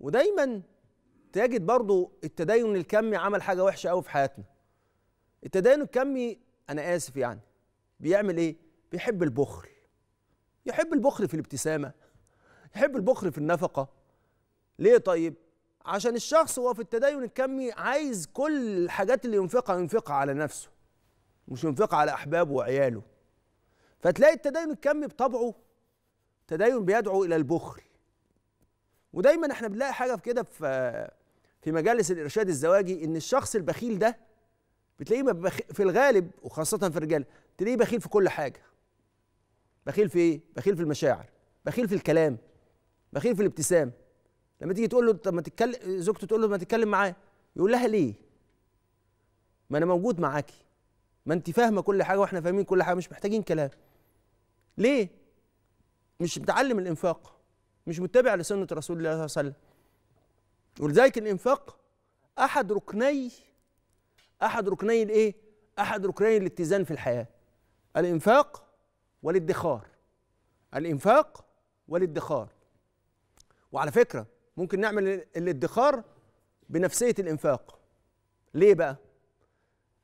ودايما تجد برضو التدين الكمي عمل حاجه وحشه قوي في حياتنا التدين الكمي انا اسف يعني بيعمل ايه بيحب البخل يحب البخل في الابتسامه يحب البخل في النفقه ليه طيب عشان الشخص هو في التدين الكمي عايز كل الحاجات اللي ينفقها ينفقها على نفسه مش ينفقها على احبابه وعياله فتلاقي التدين الكمي بطبعه تدين بيدعو الى البخل ودايما احنا بنلاقي حاجه في كده في في مجالس الارشاد الزواجي ان الشخص البخيل ده بتلاقيه في الغالب وخاصه في الرجال تلاقيه بخيل في كل حاجه بخيل في ايه بخيل في المشاعر بخيل في الكلام بخيل في الابتسام لما تيجي تقول له طب ما تتكلم زوجته تقول له ما تتكلم معاه يقول لها ليه ما انا موجود معاكي ما انت فاهمه كل حاجه واحنا فاهمين كل حاجه مش محتاجين كلام ليه مش متعلم الانفاق مش متبع لسنه رسول الله صلى الله عليه وسلم ولذلك الانفاق احد ركني احد ركني الايه احد ركني الاتزان في الحياه الانفاق والادخار الانفاق والادخار وعلى فكره ممكن نعمل الادخار بنفسيه الانفاق ليه بقى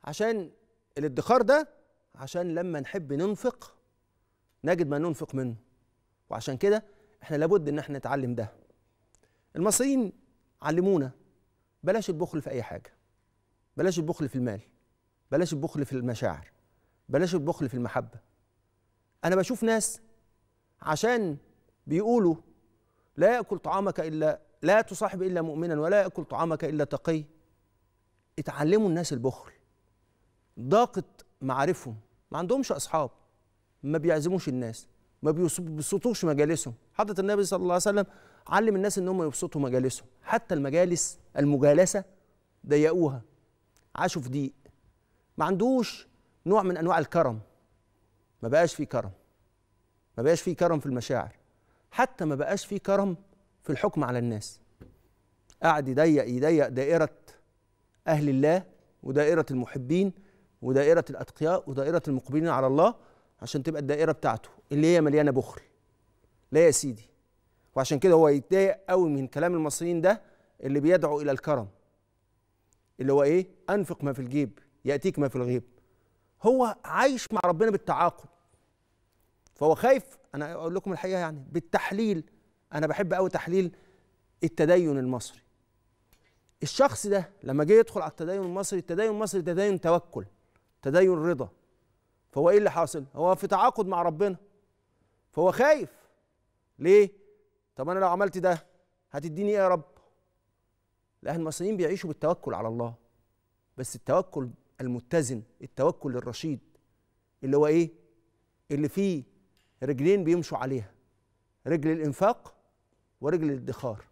عشان الادخار ده عشان لما نحب ننفق نجد ما ننفق منه وعشان كده احنا لابد ان احنا نتعلم ده المصريين علمونا بلاش البخل في اي حاجه بلاش البخل في المال بلاش البخل في المشاعر بلاش البخل في المحبه انا بشوف ناس عشان بيقولوا لا ياكل طعامك الا لا تصاحب الا مؤمنا ولا ياكل طعامك الا تقي اتعلموا الناس البخل ضاقت معارفهم ما عندهمش اصحاب ما بيعزموش الناس ما بيبسطوش مجالسهم حضرة النبي صلى الله عليه وسلم علم الناس ان هم يبسطوا مجالسهم حتى المجالس المجالسة ضيقوها عاشوا في ضيق ما عندوش نوع من انواع الكرم ما بقاش فيه كرم ما بقاش فيه كرم في المشاعر حتى ما بقاش فيه كرم في الحكم على الناس قعد يضيق يضيق دائرة أهل الله ودائرة المحبين ودائرة الأتقياء ودائرة المقبلين على الله عشان تبقى الدائره بتاعته اللي هي مليانه بخل لا يا سيدي وعشان كده هو يتضايق قوي من كلام المصريين ده اللي بيدعو الى الكرم اللي هو ايه انفق ما في الجيب ياتيك ما في الغيب هو عايش مع ربنا بالتعاقب فهو خايف انا اقول لكم الحقيقه يعني بالتحليل انا بحب قوي تحليل التدين المصري الشخص ده لما جه يدخل على التدين المصري التدين المصري تدين توكل تدين رضا فهو ايه اللي حاصل هو في تعاقد مع ربنا فهو خايف ليه طب انا لو عملت ده هتديني ايه يا رب لان المصريين بيعيشوا بالتوكل على الله بس التوكل المتزن التوكل الرشيد اللي هو ايه اللي فيه رجلين بيمشوا عليها رجل الانفاق ورجل الادخار